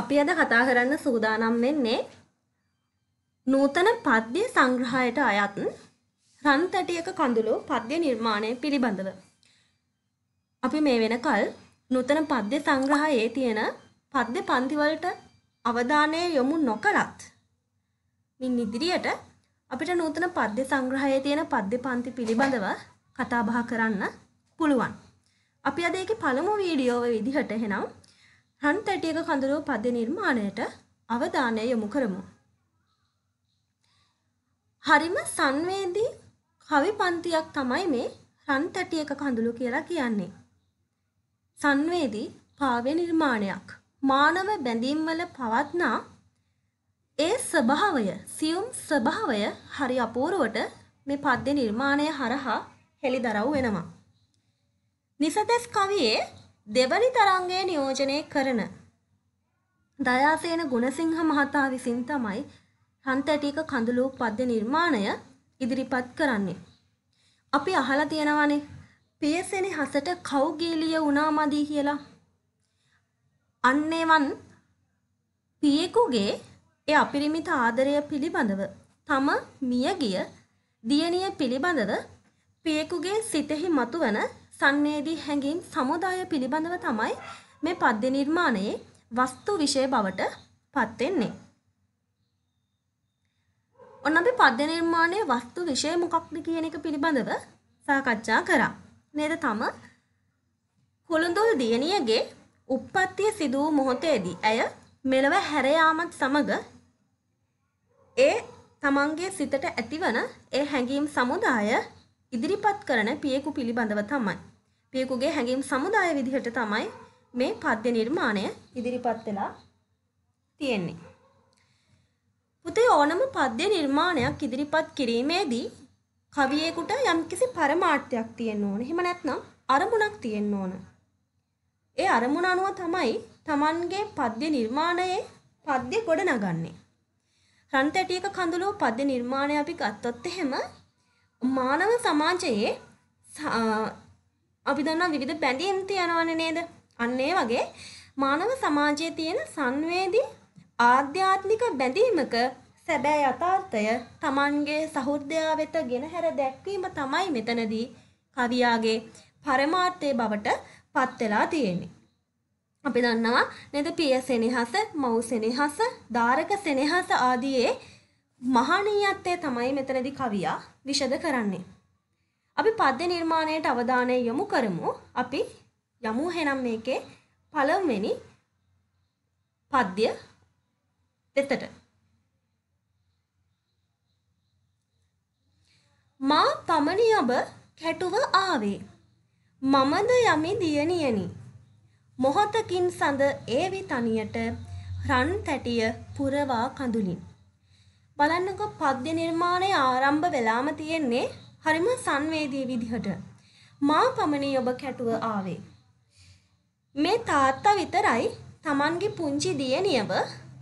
අපි අද කතා කරන්න සූදානම් වෙන්නේ නූතන පද්‍ය සංග්‍රහයට අයත් රන්තැටියක කඳුළු පද්‍ය නිර්මාණය පිළිබඳව. අපි මේ වෙනකල් නූතන පද්‍ය සංග්‍රහයේ තියෙන පද්‍ය පන්තිවලට අවධානය යොමු නොකළත් මින් ඉදිරියට අපිට නූතන පද්‍ය සංග්‍රහයේ තියෙන පද්‍ය පන්ති පිළිබඳව කතා බහ කරන්න පුළුවන්. අපි අද ඒකේ පළමු වීඩියෝව විදිහට එහෙනම් රන් තැටියක කඳුළුව පද්‍ය නිර්මාණයට අවධානය යොමු කරමු. හරිම සංවේදී කවි පන්තියක් තමයි මේ රන් තැටියක කඳුළු කියලා කියන්නේ. සංවේදී කාව්‍ය නිර්මාණයක්. මානව බැඳීම් වල පවත්නා ඒ ස්වභාවය, සියුම් ස්වභාවය හරි අපූර්වට මේ පද්‍ය නිර්මාණය හරහා හෙළිදරව් වෙනවා. නිසදස් කවියේ දෙවනි තරංගය නියෝජනය කරන දයාසේන ගුණසිංහ මහතා විසින් තමයි හන්තැටික කඳුළු පද්‍ය නිර්මාණය ඉදිරිපත් කරන්නේ. අපි අහලා තියෙනවානේ පියසෙනි හසට කව් ගීලිය වුණා මදි කියලා. අන්නේවන් පියෙකුගේ ඒ අපිරිමිත ආදරය පිළිබඳව තම මියගිය දියණිය පිළිබඳව පියෙකුගේ සිතෙහි මතුවන සංවේදී හැඟීම් සමුදාය පිළිබඳව තමයි මේ පද්‍ය නිර්මාණයේ වස්තු විෂය බවට පත් වෙන්නේ. ඔන්න අපි පද්‍ය නිර්මාණයේ වස්තු විෂය මොකක්ද කියන එක පිළිබඳව සාකච්ඡා කරා. නේද තම කුළුඳුල් දියණියගේ උප්පත්තිය සිදු වූ මොහොතේදී ඇය මෙලව හැර යාමත් සමග ඒ තමන්ගේ සිතට ඇතිවන ඒ හැඟීම් සමුදාය ඉදිරිපත් කරන පියෙකු පිළිබඳව තමයි. පියෙකුගේ හැඟීම් සමුදාය විදිහට තමයි මේ පද්‍ය නිර්මාණය ඉදිරිපත් වෙලා තියෙන්නේ. පුතේ ඕනම පද්‍ය නිර්මාණයක් ඉදිරිපත් කිරීමේදී කවියෙකුට යම්කිසි පරමාර්ථයක් තියෙන්න ඕන. එහෙම නැත්නම් අරමුණක් තියෙන්න ඕන. ඒ අරමුණ අනුව තමයි Tamanගේ පද්‍ය නිර්මාණයේ පද්‍ය ගොඩනගන්නේ. රන්තැටියක කඳුළු පද්‍ය නිර්මාණය අපි ගත්තොත් එහෙම මානව සමාජයේ අපි දන්නා විවිධ බැඳීම් තියෙනවනේ නේද? අන්න ඒ වගේ මානව සමාජයේ තියෙන සංවේදී ආධ්‍යාත්මික බැඳීමක සැබෑ යථාර්ථය Tamanගේ සහෘදයා වෙත ගෙනහැර දැක්වීම තමයි මෙතනදී කවියාගේ පරමාර්ථයේ බවට පත් වෙලා තියෙන්නේ. අපි දන්නවා නේද පිය සෙනෙහස, මව් සෙනෙහස, දාරක සෙනෙහස ආදීයේ මහානීයත්වය තමයි මෙතනදී කවියා විෂද කරන්නේ. අපි පද්‍ය නිර්මාණයට අවධානය යොමු කරමු. අපි යමු එහෙනම් මේකේ පළවෙනි පද්‍ය දෙතට. මා පමණි ඔබ කැටුව ආවේ. මමද යමි දියණියනි. මොහොතකින් සඳ ඒවි තනියට රන් තැටිය පුරවා කඳුලින්. බලන්නකෝ පද්‍ය නිර්මාණය ආරම්භ වෙලාම තියෙන්නේ හරිම සංවේදී විදිහට. මා පමණි ඔබ කැටුව ආවේ. මේ තාත්තා විතරයි Tamanගේ පුංචි දියණියව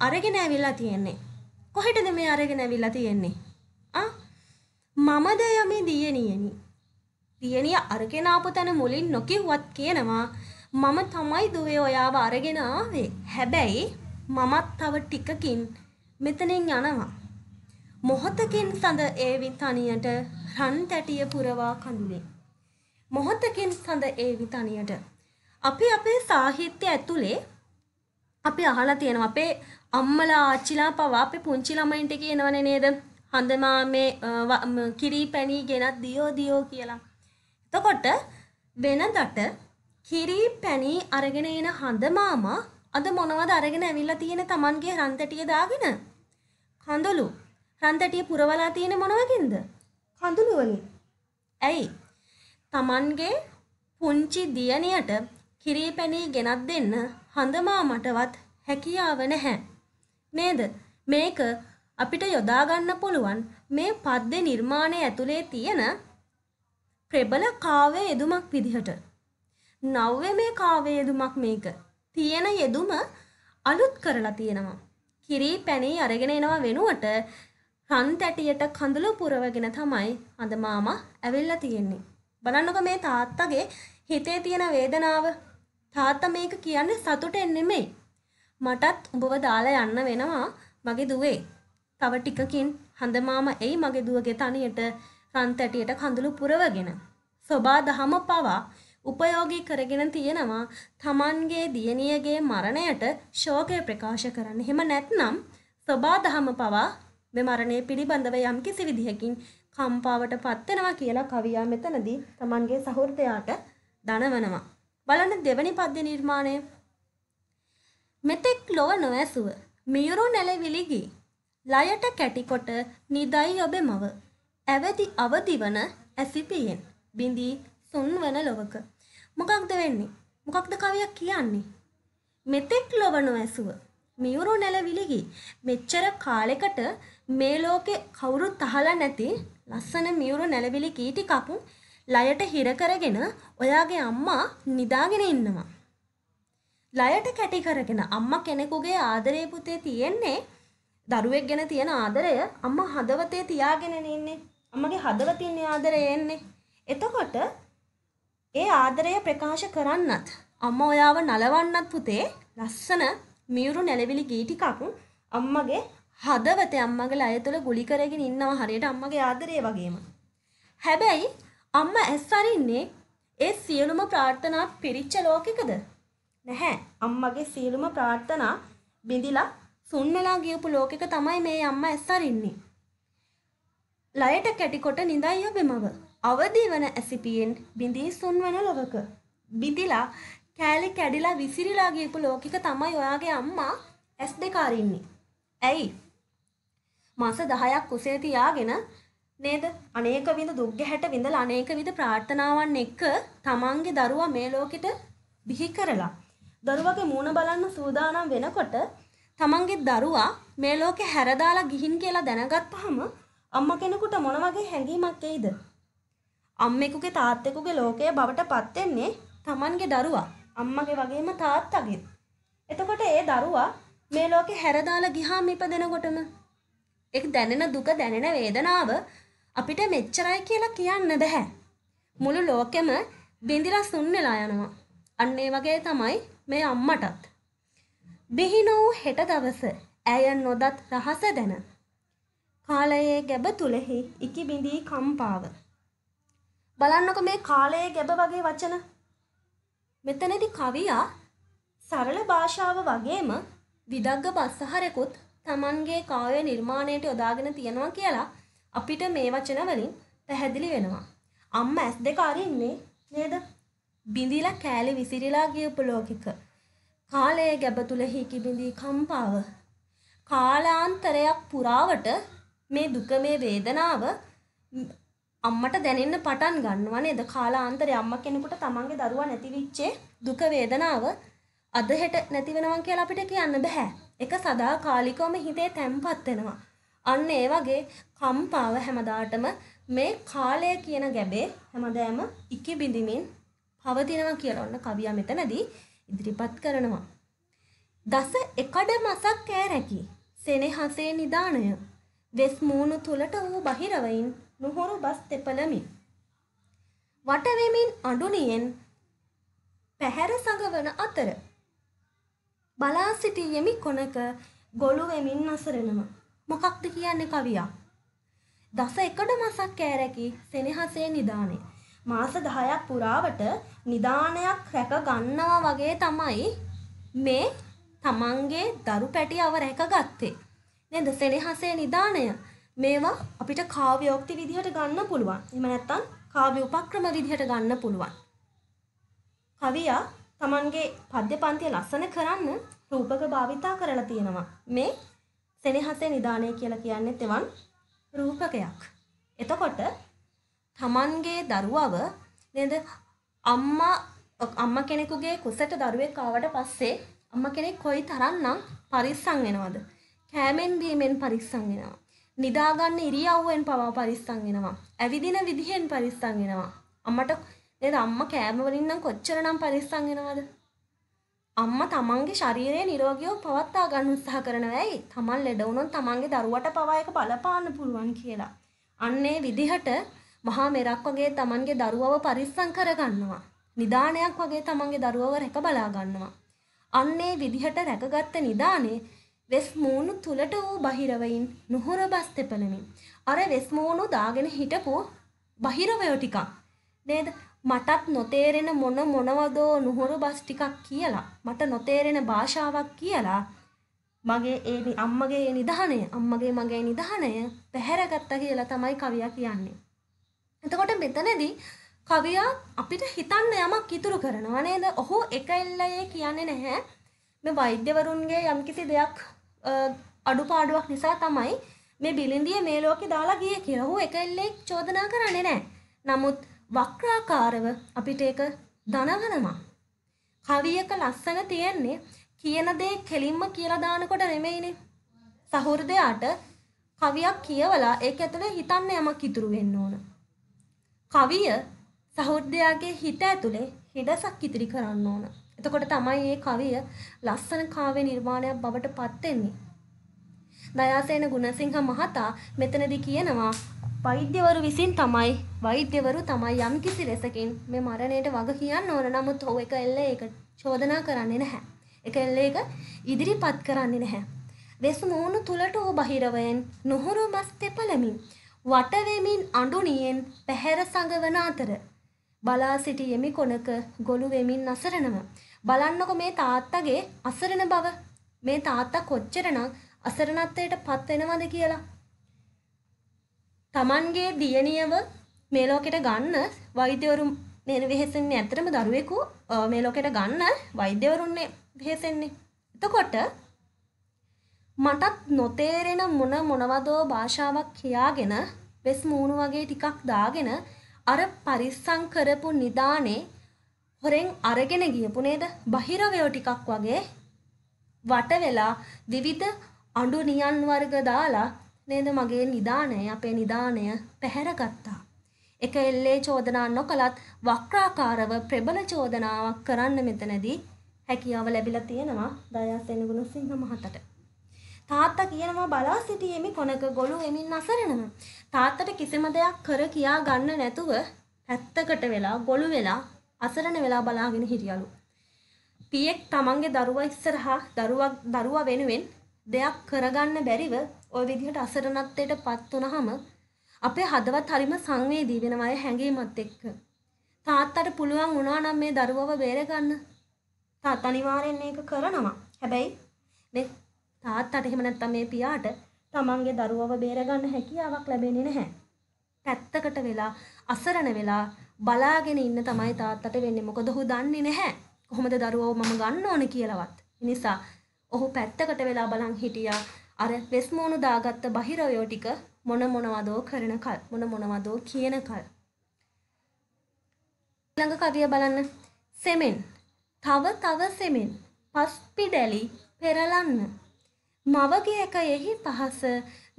අරගෙන ඇවිල්ලා තියෙන්නේ. කොහෙටද මේ අරගෙන ඇවිල්ලා තියෙන්නේ? ආ මමද යමේ දියණියනි. දියණිය අරගෙන ආපු තැන මුලින් නොකිව්වත් කියනවා මම තමයි දුවේ ඔයාව අරගෙන ආවේ. හැබැයි මමත් තව ටිකකින් මෙතනින් යනවා. මොහොතකින් සඳ ඒවි තනියට රන් තැටිය පුරවා කඳුලේ. මොහොතකින් සඳ ඒවි තනියට. අපි අපේ සාහිත්‍ය ඇතුලේ අපි අහලා තියෙනවා අපේ අම්මලා ආච්චිලා පවා අපේ පුංචි ළමයින්ට කියනවනේ නේද? හඳමා මේ කිරි පැණි ගෙනත් දියෝ දියෝ කියලා. එතකොට වෙනදට කිරි පැණි අරගෙන එන හඳමාමා අද මොනවද අරගෙන ඇවිල්ලා තියෙන Tamanගේ රන්තටිය දාගෙන? කඳුළු රන්තටිය පුරවලා තියෙන මොන වගේන්ද? කඳුළු වලින්. ඇයි? Tamange පුංචි දියණියට කිරිපැණි ගෙනත් දෙන්න හඳමා මටවත් හැකියාව නැහැ. නේද? මේක අපිට යොදා ගන්න පුළුවන් මේ පද්‍ය නිර්මාණය ඇතුලේ තියෙන ප්‍රබල කාව්‍ය යෙදුමක් විදිහට. නව්‍යමය කාව්‍ය යෙදුමක් මේක. තියෙන යෙදුම අලුත් කරලා තියෙනවා. කිරි පැණි අරගෙන එනවා වෙනුවට රන් තැටියට කඳුළු පුරවගෙන තමයි අද මාමා ඇවිල්ලා තියෙන්නේ. බලන්නකො මේ තාත්තගේ හිතේ තියෙන වේදනාව. තාත්තා මේක කියන්නේ සතුටෙන් නෙමෙයි. මටත් උඹව දාලා යන්න වෙනවා මගේ දුවේ. තව ටිකකින් හඳ මාමා එයි මගේ දුවගේ තනියට රන් තැටියට කඳුළු පුරවගෙන. සබා දහම පවා උපයෝගී කරගෙන තියෙනවා Tamanගේ දියණියගේ මරණයට ශෝකය ප්‍රකාශ කරන්න. එහෙම නැත්නම් සබා දහම පවා මේ මරණය පිළිබඳව යම් කිසි විදිහකින් කම්පාවට පත්වෙනවා කියලා කවියා මෙතනදී තමන්ගේ සහෘදයාට දනවනවා. බලන්න දෙවනි පද්‍ය නිර්මාණය මෙතෙක් ලොව නොඇසුව මියුරු නැලවිලි ගී ලයට කැටිකොට නිදයි ඔබේ මව ඇවදි අවදිවන ඇසිපියෙන් බිඳී සුන්වන ලොවක මොකක්ද වෙන්නේ මොකක්ද කවියක් කියන්නේ මෙතෙක් ලොව නොඇසුව මියුරු නැලවිලිහි මෙච්චර කාලෙකට මේ ලෝකේ කවුරුත් අහලා නැති ලස්සන මියුරු නැලවිලි කී ටිකක් ලයට හිර කරගෙන ඔයාගේ අම්මා නිදාගෙන ඉන්නවා. ලයට කැටි කරගෙන අම්මා කෙනෙකුගේ ආදරේ පුතේ තියෙන්නේ දරුවෙක් ගැන තියෙන ආදරය අම්මා හදවතේ තියාගෙන ඉන්නේ. අම්මගේ හදවතින් ආදරය එන්නේ. එතකොට ඒ ආදරය ප්‍රකාශ කරන්නත් අම්මා ඔයාව නලවන්නත් පුතේ ලස්සන මියුරු නැලවිලි ගී ටිකක් අම්මගේ හදවතේ අම්මගේ ලය තුළ ගුලි කරගෙන ඉන්නවා හරියට අම්මගේ ආදරය වගේම. හැබැයි අම්මා ඇස් අරින්නේ ඒ සියලුම ප්‍රාර්ථනා පිරිච්ච ලෝකෙකද? නැහැ. අම්මගේ සියලුම ප්‍රාර්ථනා බිඳිලා සුන්නලා ගියපු ලෝකෙක තමයි මේ අම්මා ඇස් අරින්නේ. ලයට කැටිකොට නිඳයි ඔබෙමව. අවදි වන ඇසිපියෙන් බිඳී සුන්වන ලොවක. බිඳිලා කෑලි කැඩිලා විසිරිලා ගියපු ලෝකික තමයි ඔයාගේ අම්මා ඇස් දෙක අරින්නේ. ඇයි? මාස 10ක් කුසේ තියාගෙන නේද? අනේක විඳ දුක් ගැහැට විඳලා අනේක විඳ ප්‍රාර්ථනාවන් එක්ක තමන්ගේ දරුවා මේ ලෝකෙට බිහි කරලා දරුවගේ මූණ බලන්න සූදානම් වෙනකොට තමන්ගේ දරුවා මේ ලෝකෙ හැරදාලා ගිහින් කියලා දැනගත්පහම අම්මා කෙනෙකුට මොන වගේ හැඟීමක් එයිද? අම්මෙකුගේ තාත්තෙකුගේ ලෝකය බවට පත් වෙන්නේ තමන්ගේ දරුවා. අම්මගේ වගේම තාත්තගේ. එතකොට ඒ දරුවා මේ ලෝකේ හැරදාලා ගියාම ඉපදෙනකොටම ඒක දැනෙන දුක දැනෙන වේදනාව අපිට මෙච්චරයි කියලා කියන්න බෑ. මුළු ලෝකෙම බිඳිලා සුන් වෙලා යනවා. අන්න ඒ වගේ තමයි මේ අම්මටත්. බිහින වූ හෙට දවස ඇය නොදත් රහස දැන. කාලයේ ගැබ තුලෙහි ඉකි බිඳී කම්පාව. බලන්නකො මේ කාලයේ ගැබ වගේ වචන මෙතනදි කවියා සරල භාෂාව වගේම විදග්ග බස්සහරෙකුත් Tamanගේ කාව්‍ය නිර්මාණයට යොදාගෙන තියනවා කියලා අපිට මේ වචන වලින් පැහැදිලි වෙනවා. අම්මා S2 අරින්නේ නේද? බිඳිලා කෑලි විසිරීලා ගියපු ලෝකික. කාලයේ ගැබ තුල හිකි බිඳී කම්පාව. කාලාන්තරයක් පුරාවට මේ දුක මේ වේදනාව අම්මට දැනෙන්න පටන් ගන්නවා නේද? කාලාන්තරේ අම්මා කෙනෙකුට තමන්ගේ දරුවා නැති වෙච්ච දුක වේදනාව අද හෙට නැති වෙනවා කියලා අපිට කියන්න බෑ. ඒක සදාකාලිකවම හිතේ තැම්පත් වෙනවා. අන්න ඒ වගේ කම්පාව හැමදාටම මේ කාලය කියන ගැබේ හැමදාම ඉකි බිඳිමින් පවතිනවා කියලා ඔන්න කවියා මෙතනදී ඉදිරිපත් කරනවා. දස එකඩ මසක් කෑ රැකි. සෙනෙහසේ නිදාණය. වෙස් මූණු තුලට වූ බහිරවයින් නුහුරු බස් තෙපලමින් වටවෙමින් අඩුනියෙන් පැහැර සඟවන අතර බලා සිටියෙමි කොනක ගොළු වෙමින් නසරනවා මොකක්ද කියන්නේ කවියා දස එකට මසක් කෑරැකි සෙනෙහසේ නිදානේ මාස 10ක් පුරාවට නිදානයක් රැක ගන්නවා වගේ තමයි මේ තමන්ගේ දරු පැටියව රැකගත්තේ නේද සෙනෙහසේ නිදානය මේවා අපිට කාව්‍යෝක්ති විදිහට ගන්න පුළුවන්. එහෙම නැත්නම් කාව්‍ය උපක්‍රම විදිහට ගන්න පුළුවන්. කවියා Tamanගේ පද්‍ය පන්තිය ලස්සන කරන්න රූපක භාවිතා කරලා තියෙනවා. මේ සෙනෙහසේ නිදාණය කියලා කියන්නේ තෙවන් රූපකයක්. එතකොට Tamanගේ දරුවව නේද අම්මා අම්මා කෙනෙකුගේ කුසට දරුවෙක් ආවට පස්සේ අම්මා කෙනෙක් කොයි තරම්නම් පරිස්සම් වෙනවද? කෑමෙන් බීමෙන් පරිස්සම් වෙනවා. නිදාගන්න ඉරියව්වෙන් පවා පරිස්සම් වෙනවා. ඇවිදින විදිහෙන් පරිස්සම් වෙනවා. අම්මට නේද අම්මා කෑම වලින් නම් කොච්චරනම් පරිස්සම් වෙනවද? අම්මා තමන්ගේ ශරීරය නිරෝගීව පවත්වා ගන්න උත්සාහ කරනවා ඇයි? තමන් ලෙඩ වුණොත් තමන්ගේ දරුවට පවා ඒක බලපාන්න පුළුවන් කියලා. අන්නේ විදිහට මහා මෙරක් වගේ තමන්ගේ දරුවව පරිස්සම් කරගන්නවා. නිදාණයක් වගේ තමන්ගේ දරුවව රැක බලා ගන්නවා. අන්නේ විදිහට රැකගත්ත නිදානේ වෙස් මූණු තුලට වූ බහිරවයින් නුහුර බස් තෙපලමින් අර වෙස් මූණු දාගෙන හිටපු බහිරවය ටිකක් නේද මටත් නොතේරෙන මොන මොනවදෝ නුහුර බස් ටිකක් කියලා මට නොතේරෙන භාෂාවක් කියලා මගේ ඒ අම්මගේ නිධානය අම්මගේ මගේ නිධානය පැහැරගත්තා කියලා තමයි කවියා කියන්නේ එතකොට මෙතනදී කවියා අපිට හිතන්න යමක් ඉතුරු කරනවා නේද ඔහු එක එල්ලයේ කියන්නේ නැහැ මේ වෛද්‍යවරුන්ගේ යම්කිසි දෙයක් අඩුපාඩුවක් නිසා තමයි මේ බිලිඳිය මේ ලෝකේ දාලා ගියේ කියලා ඔහු එකල්ලේ චෝදනා කරන්නේ නැහැ. නමුත් වක්‍රාකාරව අපිට ඒක දනවනවා. කවියක ලස්සන තියෙන්නේ කියන දේ කෙලින්ම කියලා දානකොට නෙමෙයිනේ. සහෘදයාට කවියක් කියවලා ඒක ඇතුලේ හිතන්න යමක් ඉතුරු වෙන්න ඕන. කවිය සහෘදයාගේ හිත ඇතුලේ හිඩසක් ඉතිරි කරන්න ඕන. එතකොට තමයි මේ කවිය ලස්සන කාව්‍ය නිර්මාණයක් බවට පත් වෙන්නේ. දයාසේන ගුණසිංහ මහතා මෙතනදී කියනවා වෛද්‍යවරු විසින් තමයි වෛද්‍යවරු තමයි යම්කිසි ලෙසකින් මේ මරණයට වග කියන්න ඕන නමුත් ඔව් එක එල්ල ඒක චෝදනා කරන්නේ නැහැ. එක එල්ල එක ඉදිරිපත් කරන්නේ නැහැ. වෙස් මූණු තුලට ඔහු බහිරවයෙන් නුහුරු මස් තෙපලමින් වට වෙමින් අඬුණියෙන් පැහැර සංගවන අතර බලා සිටි යමි කොනක ගොළු වෙමින් නසරනවා. බලන්නකො මේ තාත්තගේ අසරණ බව. මේ තාත්තා කොච්චරනම් අසරණත්වයට පත් වෙනවද කියලා. Tamanගේ දියණියව මේ ලෝකෙට ගන්න වෛද්‍යවරු මේ වෙහෙසෙන්නේ ඇත්තටම දරුවෙකු මේ ලෝකෙට ගන්න වෛද්‍යවරුන්නේ වෙහෙසෙන්නේ. එතකොට මටත් නොතේරෙන මොන මොනවදෝ භාෂාවක් කියාගෙන වෙස් මූණු වගේ ටිකක් දාගෙන අර පරිස්සම් කරපු නිදානේ හොරෙන් අරගෙන ගියපු නේද බහිරවයෝ ටිකක් වගේ වට වෙලා විවිධ අඬු නියන් වර්ග දාලා නේද මගේ නිදාණය අපේ නිදාණය පැහැරගත්තා. එක එල්ලේ චෝදනා නොකලත් වක්‍රාකාරව ප්‍රබල චෝදනාවක් කරන්න මෙතනදී හැකියාව ලැබිලා තියෙනවා දයාසෙන ගුණසිංහ මහතට. තාත්තා කියනවා බලා සිටියෙමි කොනක ගොළු එමින් අසරණම. තාත්තට කිසිම දෙයක් කර කියා ගන්න නැතුව ඇත්තකට වෙලා ගොළු වෙලා අසරණ වෙලා බලාගෙන හිටියලු. පියෙක් තමන්ගේ දරුවා ඉස්සරහා දරුවා දරුවා වෙනුවෙන් දෙයක් කරගන්න බැරිව ওই විදිහට අසරණත්වයට පත් වුනහම අපේ හදවත් හරිම සංවේදී වෙනවා ඒ හැඟීමත් එක්ක. තාත්තට පුළුවන් වුණා නම් මේ දරුවව බේරගන්න. තාත්තා අනිවාර්යෙන් මේක කරනවා. හැබැයි මේ තාත්තට එහෙම නැත්නම් මේ පියාට තමන්ගේ දරුවව බේරගන්න හැකියාවක් ලැබෙන්නේ නැහැ. පැත්තකට වෙලා අසරණ වෙලා බලාගෙන ඉන්න තමයි තාත්තට වෙන්නේ. මොකද ඔහු දන්නේ නැහැ. කොහොමද දරුවෝ මම ගන්න ඕන කියලාවත්. නිසා ඔහු පැත්තකට වෙලා බලන් හිටියා. අර වෙස්මෝනු දාගත්ත බහිරවයෝ ටික මොන මොනවදෝ කරනකල් මොන මොනවදෝ කියනකල්. ළඟ කවිය බලන්න. සෙමෙන් තව තව සෙමෙන් පස් පිඩැලි පෙරලන්න මවගේ එක එහි පහස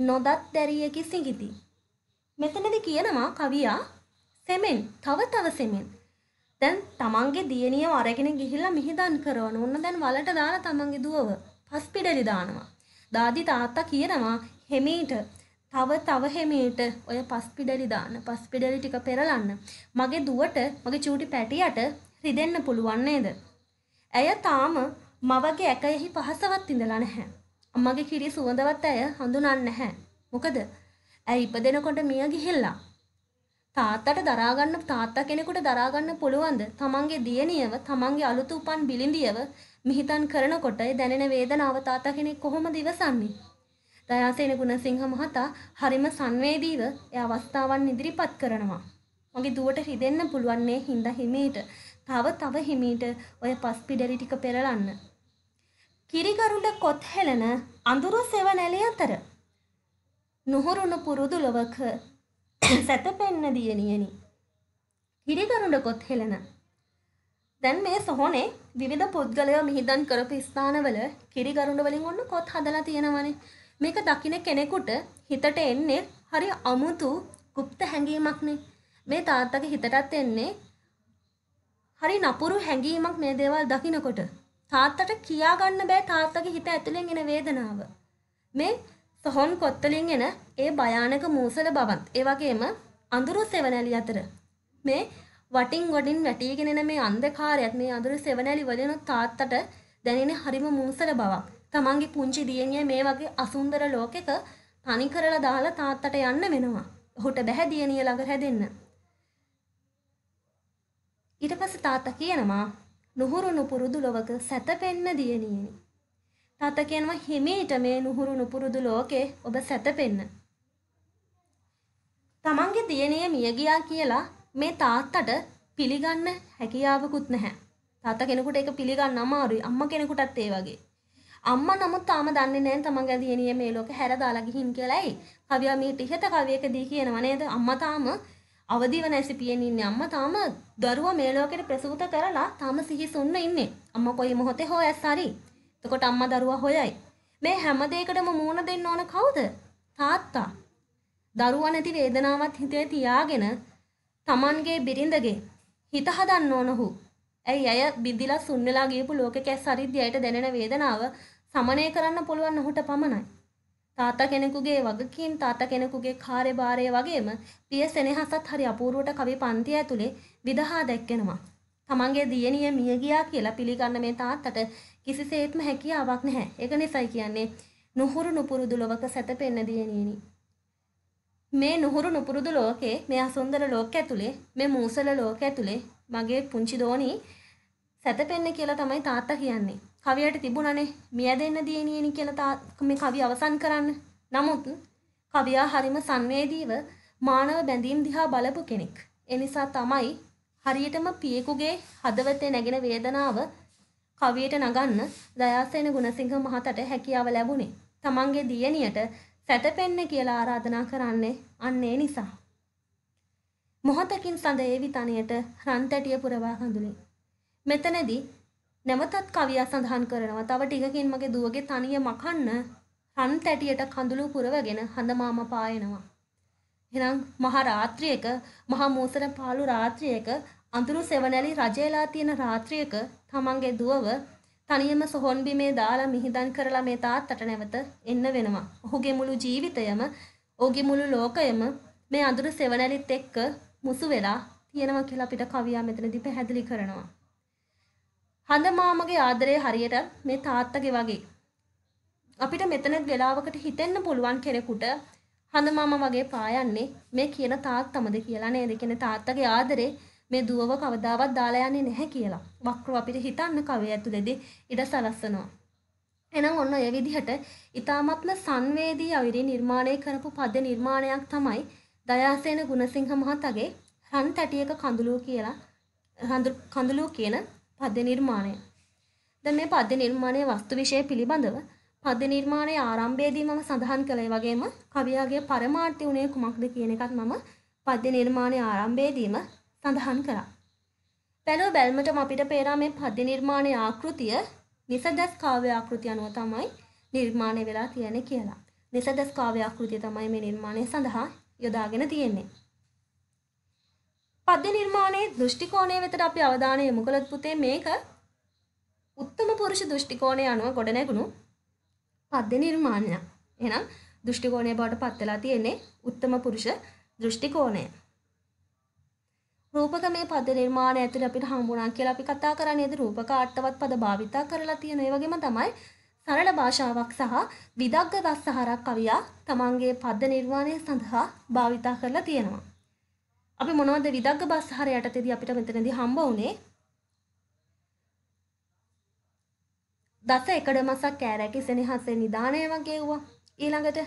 නොදත් දැරියකි සිඟිති මෙතනද කියනවා කවියා සෙමෙන් තව තව සෙමෙන් දැන් තමන්ගේ දියණියව අරගෙන ගිහිල්ලා මිහිදන් කරවන ඕන දැන් වලට දාලා තමන්ගේ දුවව හොස්පිටලෙ දානවා දාදි තාත්තා කියනවා හෙමීට තව තව හෙමීට ඔය පස්පිඩලි දාන්න පස්පිඩලි ටික පෙරලන්න මගේ දුවට මගේ චූටි පැටියට රිදෙන්න පුළුවන් නේද ඇය තාම මවගේ ඇකයෙහි පහසවත් ඉඳලා නැහැ අම්මගේ කිරි සුවඳවත් ඇය හඳුනන්නේ නැහැ මොකද ඇයි ඉපදෙනකොට මිය ගිහිල්ලා තාත්තට දරාගන්න තාත්තා කෙනෙකුට දරාගන්න පුළුවන්ද? තමන්ගේ දියණියව, තමන්ගේ අලුත උපන් බිලිඳියව මිහිතන් කරනකොට ඒ දැනෙන වේදනාව තාත්තා කෙනෙක් කොහොමද ඉවසන්නේ? දයාසේන ගුණසිංහ මහතා හරිම සංවේදීව ඒ අවස්ථාවන් ඉදිරිපත් කරනවා. මගේ දුවට රිදෙන්න පුළුවන් මේ හිඳ හිමීට. තව තව හිමීට ඔය පස් පිඩරි ටික පෙරලන්න. කිරිගරුඩ කොත් හෙලන අඳුරු සෙවණැලි අතර නොහුරුණු පුරුදු ලොවක සැතපෙන්න දියණියනි. හිරිකරුඬ කොත් හෙළන. දැන් මේ සොහොනේ විවිධ පුද්ගලයෝ මිහිදන් කරපු ස්ථානවල කිරිගරුඬ වලින් ඔන්න කොත් හදලා තියෙනවනේ. මේක දකින්න කෙනෙකුට හිතට එන්නේ හරි අමුතු গুপ্ত හැඟීමක්නේ. මේ තාත්තගේ හිතටත් එන්නේ හරි නපුරු හැඟීමක් මේ දේවල් දකිනකොට. තාත්තට කියාගන්න බෑ තාත්තගේ හිත ඇතුලෙන් එන වේදනාව. මේ සොහොන් කොත්තලින් එන ඒ භයානක මූසල බවත් ඒ වගේම අඳුරු සෙවණැලි අතර මේ වටින් ගොඩින් වැටීගෙන එන මේ අන්ධකාරයත් මේ අඳුරු සෙවණැලි වලින් තාත්තට දැනෙන හරිම මූසල බවක් තමන්ගේ පුංචි දියණිය මේ වගේ අසුන්දර ලෝකෙක තනි කරලා දාලා තාත්තට යන්න වෙනවා. ඔහුට බැහැ දියණිය ළඟ හැදෙන්න. ඊට පස්සේ තාත්තා කියනවා නුහුරු නුපුරුදු ලොවක සැතපෙන්න දියණියනි තත කියනවා හිමීට මේ නුහුරු නුපුරුදු ලෝකේ ඔබ සැතපෙන්න. තමන්ගේ දියණිය මිය ගියා කියලා මේ තාත්තට පිළිගන්න හැකියාවකුත් නැහැ. තාත්තා කෙනෙකුට ඒක පිළිගන්න අමාරුයි. අම්මා කෙනෙකුටත් ඒ වගේ. අම්මා නමුත් තාම දන්නේ නැහැ තමන්ගේ දියණිය මේ ලෝකෙ හැරදාලා ගිහින් කියලා. ඇයි? කවියා මීට ඉහත කවියකදී කියනවා නේද? අම්මා තාම අවදිව නැසි පියෙන් ඉන්නේ අම්මා තාම දරුවා මේ ලෝකෙට ප්‍රසූත කරලා තාම සිහිසුන්න ඉන්නේ. අම්මා කොයි මොහොතේ හොයස් හරි එතකොට අම්මා දරුවා හොයයි. මේ හැම දෙයකටම මූණ දෙන්න ඕන කවුද? තාත්තා. දරුවා නැති වේදනාවත් හිතේ තියාගෙන Tamanගේ බිරිඳගේ හිත හදන්න ඕන ඔහු. ඇයි අය බිඳිලා සුන් වෙලා ගියපු ලෝකෙක සරිද්දයට දැනෙන වේදනාව සමනය කරන්න පුළුවන් ඔහුට පමණයි. තාත්තා කෙනෙකුගේ වගකීම් තාත්තා කෙනෙකුගේ කාර්යභාරය වගේම පිය සෙනෙහසත් හරි අපූර්වට කවි පන්තිය ඇතුලේ විදහා දැක්කෙනවා. තමන්ගේ දියණිය මිය ගියා කියලා පිළිගන්න මේ තාත්තට කිසිසේත්ම හැකියාවක් නැහැ. ඒක නිසයි කියන්නේ නුහුරු නුපුරුදු ලොවක සැතපෙන්න දියණියනි. මේ නුහුරු නුපුරුදු ලෝකේ මේ අසුන්දර ලෝක ඇතුලේ මේ මූසල ලෝක ඇතුලේ මගේ පුංචි දෝණි සැතපෙන්න කියලා තමයි තාත්තා කියන්නේ. කවියට තිබුණනේ මියදෙන්න දියණියනි කියලා මේ කවිය අවසන් කරන්න. නමුත් කවියා හරිම සංවේදීව මානව බැඳීම් දිහා බලපු කෙනෙක්. එනිසා තමයි හරියටම පියෙකුගේ හදවතේ නැගෙන වේදනාව කවියට නගන්න දයාසේන ගුණසිංහ මහතට හැකියාව ලැබුණේ. තමන්ගේ දියණියට සැතපෙන්න කියලා ආරාධනා කරන්නේ අන්න ඒ නිසා. මොහොතකින් සඳේ විතණයට රන් තැටිය පුරවා හඳුනේ. මෙතනදී නැවතත් කවියා සඳහන් කරනවා තව ටිකකින් මගේ දුවගේ තනිය මකන්න රන් තැටියට කඳුළු පුරවගෙන හඳමාම පායනවා. එහෙනම් මහ රාත්‍රියක මහ මූසර පාළු රාත්‍රියක අඳුරු සෙවණැලි රජේලා තියෙන රාත්‍රියක තමන්ගේ දුවව තනියම සොහොන් බිමේ දාලා මිහිදන් කරලා මේ තාත්තට නැවත එන්න වෙනවා. ඔහුගේ මුළු ජීවිතයම ඔහුගේ මුළු ලෝකයම මේ අඳුරු සෙවණැලිත් එක්ක මුසු වෙලා තියෙනවා කියලා අපිට කවියා මෙතනදී පැහැදිලි කරනවා. හඳ මාමගේ ආදරය හරියට මේ තාත්තගේ වගේ. අපිට මෙතනත් වෙලාවකට හිතෙන්න පුළුවන් කෙනෙකුට හඳ මාමා වගේ පායන්නේ මේ කියන තාත්තමද කියලා නේද? කියන්නේ තාත්තගේ ආදරේ මේ දුවව කවදාවත් දාලා යන්නේ නැහැ කියලා. වක්‍රව අපිට හිතන්න කවි ඇතුලේදී ඉඩ සලස්සනවා. එහෙනම් ඔන්න ඔය විදිහට ඊ타මත්ම සංවේදී අවිරි නිර්මාණය කරපු පද නිර්මාණයක් තමයි දයාසේන ගුණසිංහ මහතාගේ රන් තැටියක කඳුළු කියලා කඳුළු කියන පද නිර්මාණය. දැන් මේ පද නිර්මාණයේ වස්තු විෂය පිළිබඳව පද නිර්මාණයේ ආරම්භයේදී මම සඳහන් කළේ වගේම කවියාගේ පරමාර්ථය උනේ කුමක්ද කියන එකත් මම පද්‍ය නිර්මාණයේ ආරම්භයේදීම සඳහන් කරා. බැලුව බැල්මටම අපිට පේනා මේ පද්‍ය නිර්මාණයේ ආකෘතිය නිසදස් කාව්‍ය ආකෘතිය අනුව තමයි නිර්මාණය වෙලා තියෙන්නේ කියලා. නිසදස් කාව්‍ය ආකෘතිය තමයි මේ නිර්මාණය සඳහා යොදාගෙන තියෙන්නේ. පද්‍ය නිර්මාණයේ දෘෂ්ටි කෝණය වෙතට අපි අවධානය යොමු කළොත් පුතේ මේක උත්තම පුරුෂ දෘෂ්ටි කෝණය අනුව ගොඩනැගුණු පද්‍ය නිර්මාණයක්. එහෙනම් දෘෂ්ටි කෝණය බවට පත් වෙලා තියෙන්නේ උත්තම පුරුෂ දෘෂ්ටි කෝණය. රූපක මේ පද නිර්මාණය ඇතුළේ අපිට හම්බුණා කියලා අපි කතා කරන්නේද රූපක අර්ථවත් පද භාවිතා කරලා තියෙන. ඒ වගේම තමයි සරල භාෂාවක් සහ විදග්ග දස්සහරක් කවියා තමන්ගේ පද නිර්මාණය සඳහා භාවිතා කරලා තියෙනවා. අපි මොනවද විදග්ග බස්සහර යටතේදී අපිට මෙතනදී හම්බ වුනේ? දස එකඩ මසක් කෑරැකි සෙනෙහසේ නිදානය වගේ වුවා. ඊළඟට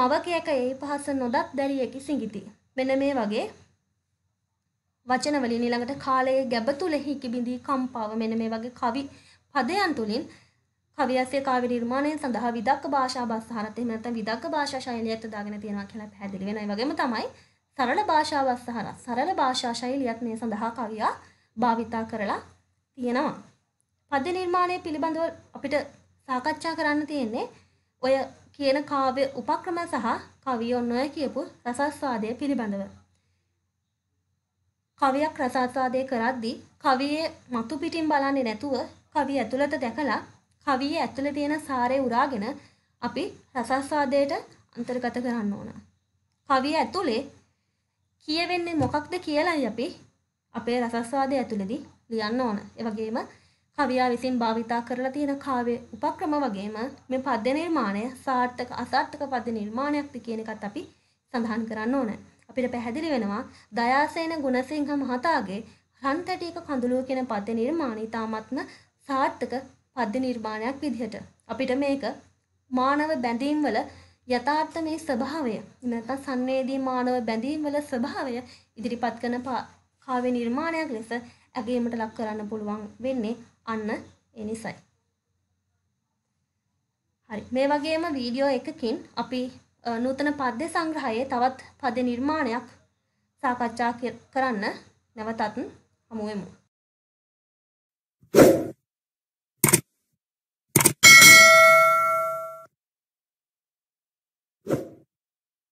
මවකයක ඒ පහස නොදත් දැරියකි සිඟිති. මෙන්න මේ වගේ වචන වලින් ඊළඟට කාලයේ ගැබ තුල හිකිබිඳී කම්පාව මෙන්න මේ වගේ කවි පදයන් තුලින් කවියස්සේ කාව්‍ය නිර්මාණය සඳහා විදක්ක භාෂා බස්සහරත් එහෙම නැත්නම් විදක්ක භාෂා ශෛලියත් දාගෙන තියෙනවා කියලා පැහැදිලි වෙනවා. ඒ වගේම තමයි සරල භාෂාව සහ සරල භාෂා ශෛලියත් මේ සඳහා කවියා භාවිතා කරලා තියෙනවා. පද නිර්මාණය පිළිබඳව අපිට සාකච්ඡා කරන්න තියෙන්නේ ඔය කියන කාව්‍ය උපක්‍රම සහ කවිය ඔන්න ඔය කියපු රසස්වාදය පිළිබඳව. කවියක් රසාස්වාදය කරද්දී කවියේ මතු පිටින් බලන්නේ නැතුව කවිය ඇතුළත දැකලා කවියේ ඇතුළේ තියෙන සාරය උරාගෙන අපි රසාස්වාදයට අන්තර්ගත කරන්න ඕන. කවිය ඇතුලේ කියවෙන්නේ මොකක්ද කියලායි අපි අපේ රසස්වාදය ඇතුළේදී ලියන්න ඕන. ඒ වගේම කවියා විසින් භාවිතා කරලා තියෙන කාව්‍ය උපක්‍රම වගේම මේ පද්‍ය නිර්මාණය සාර්ථක අසාර්ථක පද්‍ය නිර්මාණයක්ද කියන එකත් අපි සඳහන් කරන්න ඕනේ. අපිට පැහැදිලි වෙනවා දයාසේන ගුණසිංහ මහතාගේ රන්තැටියක කඳුළුව කියන පද්‍ය නිර්මාණය ඉතාමත්ම සාර්ථක පද්‍ය නිර්මාණයක් විදිහට අපිට මේක මානව බැඳීම් වල යථාර්ථමේ ස්වභාවය නැත්නම් සංවේදී මානව බැඳීම් වල ස්වභාවය ඉදිරිපත් කරන කාව්‍ය නිර්මාණයක් ලෙස ඇගීමට ලක් කරන්න පුළුවන් වෙන්නේ අන්න ඒ නිසයි. හරි මේ වගේම වීඩියෝ එකකින් අපි නූතන පද්‍ය සංග්‍රහයේ තවත් පද්‍ය නිර්මාණයක් සාකච්ඡා කරන්න නැවතත් හමුවෙමු. Thank you.